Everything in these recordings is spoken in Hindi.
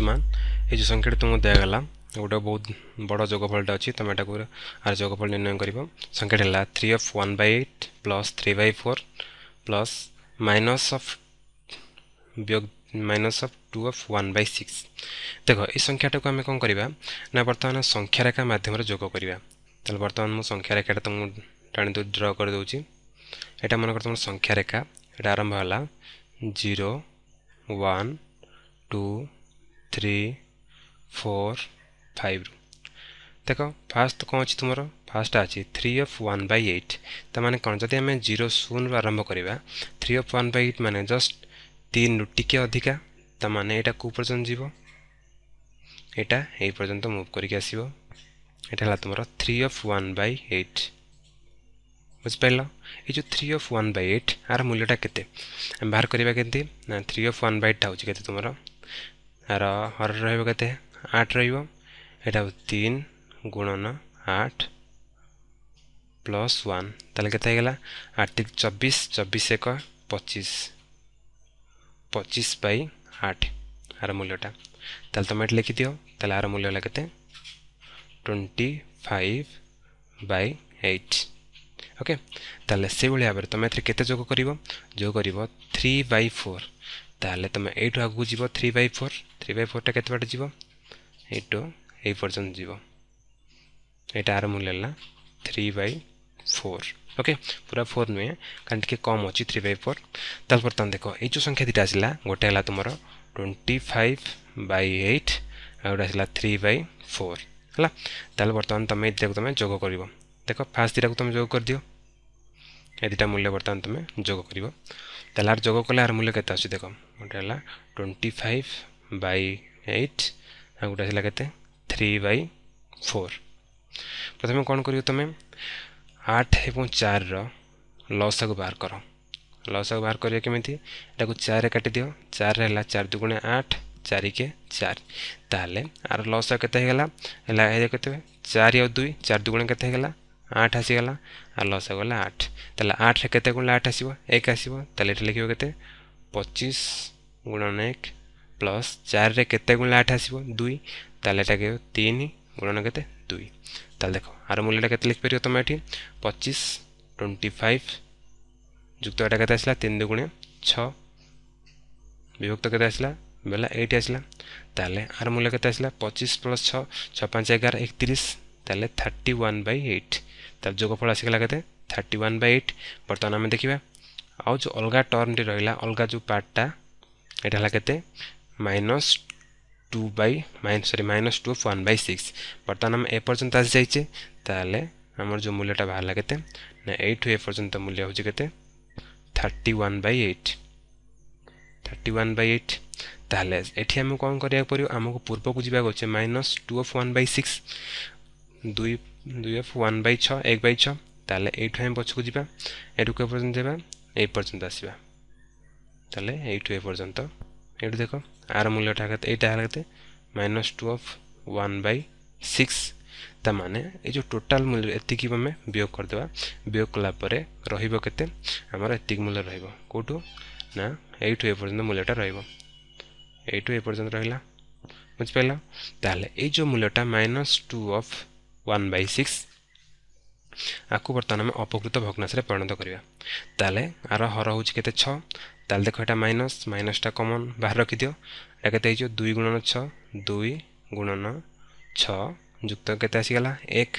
बर्तमान ये जो संख्या तुमको दिगला गोटे तो बहुत बड़ जोगफलटा अच्छी तुम यू आर जोगफल निर्णय कर संख्या है three of one by eight plus three by four plus minus of minus of two of one by six देख य संख्याटा को आम कौन करवा बर्तमान संख्यारेखा मध्यम जोग करवा बर्तमान मुझ संख्यारेखाटा तुमको टाणी दू ड्र करदे ये मन कर तुम संख्यारेखा यहाँ आरंभ है zero one two three four ଫାଇଭରୁ ଦେଖ ଫାଷ୍ଟ କ'ଣ ଅଛି ତୁମର ଫାଷ୍ଟ ଅଛି three of one by eight ତା'ମାନେ କ'ଣ ଯଦି ଆମେ ଜିରୋ ଶୂନରୁ ଆରମ୍ଭ କରିବା three of one by eight ମାନେ ଜଷ୍ଟ ତିନିରୁ ଟିକିଏ ଅଧିକା ତା'ମାନେ ଏଇଟା କେଉଁ ପର୍ଯ୍ୟନ୍ତ ଯିବ ଏଇଟା ଏଇ ପର୍ଯ୍ୟନ୍ତ ମୁଭ୍ କରିକି ଆସିବ ଏଇଟା ହେଲା ତୁମର three of one by eight ବୁଝିପାରିଲ ଏଇ ଯେଉଁ three of one by eight ଆର ମୂଲ୍ୟଟା କେତେ ଆମେ ବାହାର କରିବା କେମିତି ନା ଥ୍ରୀ ଅଫ୍ ୱାନ୍ ବାଇ ଏଇଟ୍ଟା ହେଉଛି କେତେ ତୁମର र हर ରହିବ କେତେ ଆଠ ରହିବ ଏଇଟା ହେଉଛି ତିନି ଗୁଣନ ଆଠ ପ୍ଲସ୍ ୱାନ୍ ତାହେଲେ କେତେ ହେଇଗଲା ଆଠ ତିନି ଚବିଶ ଚବିଶ ଏକ ପଚିଶ ପଚିଶ ବାଇ ଆଠ ଆର ମୂଲ୍ୟଟା ତାହେଲେ ତୁମେ ଏଠି ଲେଖିଦିଅ ତାହେଲେ ଆର ମୂଲ୍ୟ ହେଲା କେତେ twenty five by eight okay ତାହେଲେ ସେଇଭଳି ଭାବରେ ତୁମେ ଏଥିରେ କେତେ ଯୋଗ କରିବ ଯୋଗ କରିବ ଥ୍ରୀ ବାଇ ଫୋର୍ तो ताल तुम यू आगे जीव three by four three by four टा के बाट जीव यू यर्यंत जीव यार मूल्य थ्री बै फोर ओके पूरा फोर नुहे कारण टे कम अच्छी थ्री बै फोर तल बर्तन देख यो संख्या दुटा आसा गोटे है तुम ट्वेंटी फाइव बै एट आ गए आसला थ्री बै फोर है बर्तमान तुम दुटा तुम जोग कर देख फास्ट दुटा को तुम जोग कर दि ये दुटा मूल्य बर्तमान तुम जोग कर ତାହେଲେ ଆର ଯୋଗ କଲେ ଆର ମୂଲ୍ୟ କେତେ ଆସୁଛି ଦେଖ ଗୋଟେ ହେଲା ଟ୍ୱେଣ୍ଟି ଫାଇଭ୍ ବାଇ ଏଇଟ୍ ଆଉ ଗୋଟେ ଆସିଲା କେତେ থ্রি বাই ফোর প্রথমে কোণ করিও তুমি আঠ এবং চার লসাকু বাহার কর লসাকু বাহার করিও কেমিতি এটা চারে কাটি দিও চার হল চার দুগুণে আট চারিকে চার তাহলে আর লসাকু কেতে হয়ে গেল হলে কেতে চারি আর দুই চার দুগুণে কেতে হয়ে গেল আট আসিগলা আর লসা গলা আট তাহলে আটরে কেতে গুণলে আট আসব এক আসব তাহলে এটা লিখব কেতে পঁচিশ গুণন এক প্লস চারে কেতে গুণলে আট আসব দুই তাহলে এটা কেউ তিন গুণন কেতে দুই তাহলে দেখো আর মূল্যটা কেতে লিখিপার তুমি এটি পঁচিশ টোয়েন্টি ফাইভ যুক্ত এটা কেতে আসলা তিন দুগুণে ছ বিভক্ত কেতে আসলা বেলা এইটি আসলা তাহলে আর মূল্য কেতে আসলা পঁচিশ প্লস ছ ছ পাঁচ এগার একত্রিশ তাহলে থার্টি ওয়ান বাই এইট ତାର ଯୋଗଫଳ ଆସିଗଲା କେତେ ଥାର୍ଟି ୱାନ୍ ବାଇ ଏଇଟ୍ ବର୍ତ୍ତମାନ ଆମେ ଦେଖିବା ଆଉ ଯେଉଁ ଅଲଗା ଟର୍ମଟି ରହିଲା ଅଲଗା ଯେଉଁ ପାର୍ଟଟା ଏଇଟା ହେଲା କେତେ ମାଇନସ୍ টু বাই মাইন sorry minus two of one by six বর্তমান আমি এ পর্যন্ত আসি যাইছে তাহলে আমার যে মূল্যটা বাহারা কেতে না এইটু এ পর্যন্ত মূল্য হচ্ছে কেতে thirty one by eight thirty one by eight তাহলে এটি আমি কম করা পড়ব আমাকে পূর্বক যাওয়া হচ্ছে minus two of one by six দুই দুই অফ ওয়ান বাই ছ এক বাই ছ তাহলে এইটু আমি পছকু যা এটু কে পর্যন্ত যা এই পর্যন্ত আসবা তাহলে এইটু এ পর্যন্ত এইটু দেখ আর মূল্যটা এইটা হলে কেতে minus two of one by six ତା ମାନେ ଏଇ ଯେଉଁ ଟୋଟାଲ୍ ମୂଲ୍ୟ ଏତିକି ଆମେ ବିୟୋଗ କରିଦେବା ବିୟୋଗ କଲା ପରେ ରହିବ କେତେ ଆମର ଏତିକି ମୂଲ୍ୟ ରହିବ କେଉଁଠୁ ନା ଏଇଠୁ ଏ ପର୍ଯ୍ୟନ୍ତ ମୂଲ୍ୟଟା ରହିବ ଏଇଠୁ ଏ ପର୍ଯ୍ୟନ୍ତ ରହିଲା ବୁଝିପାରିଲ ତାହେଲେ ଏଇ ଯେଉଁ ମୂଲ୍ୟଟା minus two of one by six আকু বর্তমান আমি অপকৃত ভগ্নাংশে পরিণত করা তাহলে আর হর হচ্ছে কেতে ছ তাহলে দেখো এটা মাইনস মাইনসটা কমন বাহার রখিদিও এটা কেতে হয়েছে দুই গুণন ছ দুই গুণন ছ যুক্ত কেতে আসিগলা এক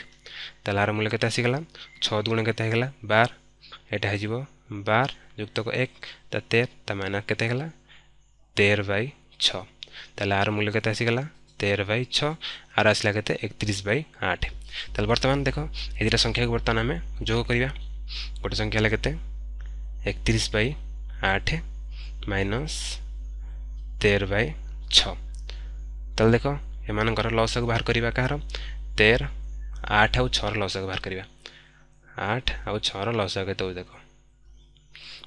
তাহলে আর মূল্য কেতে আসিগলা ছ দুগুণ কেতে হয়ে গেলা বার এটা হয়ে যাব বার যুক্ত এক তা তের তা মাইনস কেতে হয়ে গেলা তের বাই ছ তাহলে আর মূল্য কেতে আসিগলা तेर बै छः आर आसला के एकतीस बै आठ तो बर्तमान देख ये दुटा संख्या को बर्तमान आम जो करवा गोटे संख्या है तीस बै आठ माइनस तेर बै देख एम लस बाहर करवा कह तेर आठ आ छ लस बाहर करवा आठ आ छ लस देख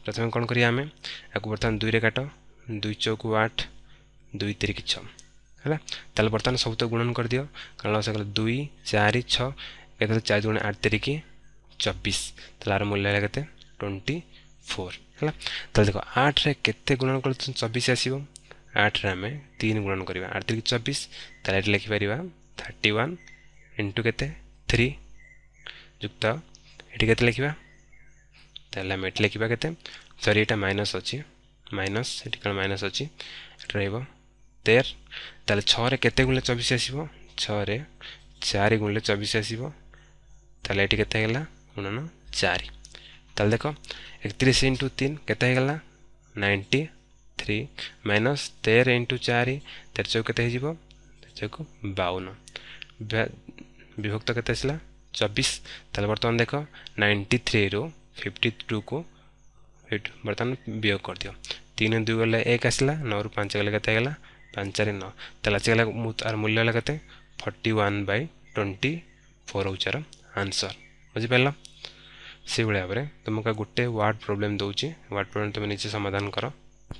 प्रथम कौन करें बर्तमान दुई रे काट दुई चौक आठ दुई तेरिक छः ହେଲା ତାହେଲେ ବର୍ତ୍ତମାନ ସବୁ ତ ଗୁଣନ କରିଦିଅ କାରଣ ସେ କହିଲେ ଦୁଇ ଚାରି ଛଅ କେତେ ଚାରି ଗୁଣ ଆଠ ତିରିକି ଚବିଶ ତାହେଲେ ଆର ମୂଲ୍ୟ ହେଲା କେତେ ଟ୍ୱେଣ୍ଟି ଫୋର୍ ହେଲା ତାହେଲେ ଦେଖ ଆଠରେ କେତେ ଗୁଣନ କଲେ ଚବିଶ ଆସିବ ଆଠରେ ଆମେ ତିନି ଗୁଣନ କରିବା ଆଠ ତିରିକି ଚବିଶ ତାହେଲେ ଏଠି ଲେଖିପାରିବା ଥାର୍ଟି ୱାନ୍ ଇଣ୍ଟୁ କେତେ ଥ୍ରୀ ଯୁକ୍ତ ଏଠି କେତେ ଲେଖିବା ତାହେଲେ ଆମେ ଏଠି ଲେଖିବା କେତେ ସରି ଏଇଟା ମାଇନସ୍ ଅଛି ମାଇନସ୍ ଏଠି କ'ଣ ମାଇନସ୍ ଅଛି ଏଠି ରହିବ तेर ताल छत गुणले चबिश आस छुणले चबिश आसब ताल ये के गुणन चार ताल देख एक इंटु तीन के नाइंटी थ्री माइनस तेर इंटु चार तेर चौक केौक बावन विभक्त के चबीस तेल बर्तमान देख नाइंटी थ्री रु फिफ्टी टू को बर्तमान वियोग कर दि तीन दुई गले एक आसला नौ रु पाँच गले के ପାଞ୍ଚରେ ନଅ ତାହେଲେ ଆସିଗଲା ତାର ମୂଲ୍ୟ ହେଲା କେତେ forty one by twenty four ହେଉଛି ଆର ଆନ୍ସର୍ ବୁଝିପାରିଲ ସେଇଭଳି ଭାବରେ ତୁମକୁ ଗୋଟେ ୱାର୍ଡ଼ ପ୍ରୋବ୍ଲେମ୍ ଦେଉଛି ୱାର୍ଡ଼ ପ୍ରୋବ୍ଲେମ୍ ତୁମେ ନିଜେ ସମାଧାନ କର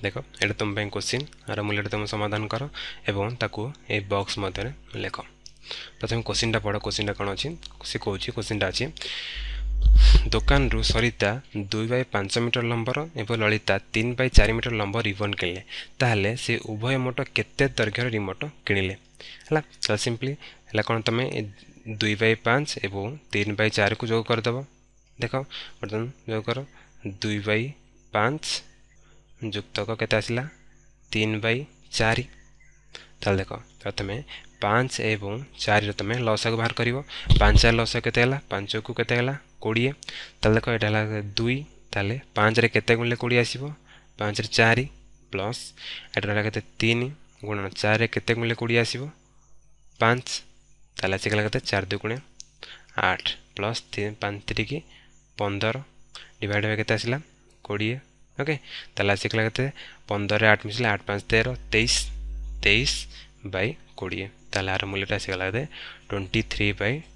ଦେଖ ଏଇଟା ତୁମ ପାଇଁ କୋଶ୍ଚିନ୍ ଆର ମୂଲ୍ୟଟା ତୁମେ ସମାଧାନ କର ଏବଂ ତାକୁ ଏ ବକ୍ସ ମଧ୍ୟରେ ଲେଖ ପ୍ରଥମେ କୋଶ୍ଚିନ୍ଟା ପଢ଼ କୋଶ୍ଚିନ୍ଟା କ'ଣ ଅଛି ସେ କହୁଛି କୋଶ୍ଚିନ୍ଟା ଅଛି ଦୋକାନରୁ ସରିତା ଦୁଇ ବାଇ ପାଞ୍ଚ ମିଟର ଲମ୍ବର ଏବଂ ଲଳିତା ତିନି ବାଇ ଚାରି ମିଟର ଲମ୍ବ ରିବନ୍ କିଣିଲେ ତାହେଲେ ସେ ଉଭୟ ମୋଟ କେତେ ଦୈର୍ଘ୍ୟର ରିମୋଟ କିଣିଲେ ହେଲା ତ ସିମ୍ପଲି ହେଲା କ'ଣ ତୁମେ ଦୁଇ ବାଇ ପାଞ୍ଚ ଏବଂ ତିନି ବାଇ ଚାରିକୁ ଯୋଗ କରିଦେବ ଦେଖ ବର୍ତ୍ତମାନ ଯୋଗ କର ଦୁଇ ବାଇ ପାଞ୍ଚ ଯୁକ୍ତକ କେତେ ଆସିଲା ତିନି ବାଇ ଚାରି ତାହେଲେ ଦେଖ ପ୍ରଥମେ ପାଞ୍ଚ ଏବଂ ଚାରିର ତୁମେ ଲସାକୁ ବାହାର କରିବ ପାଞ୍ଚ ଲସ କେତେ ହେଲା ପାଞ୍ଚକୁ କେତେ ହେଲା কোড়িয়ে তাহলে দেখ এটা হল দুই তাহলে পাঁচরে কেতে গুণলে কোড়িয়ে আসব পাঁচরে চারি প্লস এটা রহলা কেতে তিন গুণন চারে কেতে গুণলে কোড়িয়ে আসব পাঁচ তাহলে আসিগলা কেতে চার দুগুণে আট প্লস পাঁচ তিরিকি পনেরো ডিভাইড হয়ে কেতে আসলা কোড়িয়ে ओके তাহলে আসিগলা কেতে পনেরো আট মিশলে আট পাঁচ তেরো তেইশ तेईस बै कोड़े ताल आर मूल्यटा आसगला ट्वेंटी थ्री बै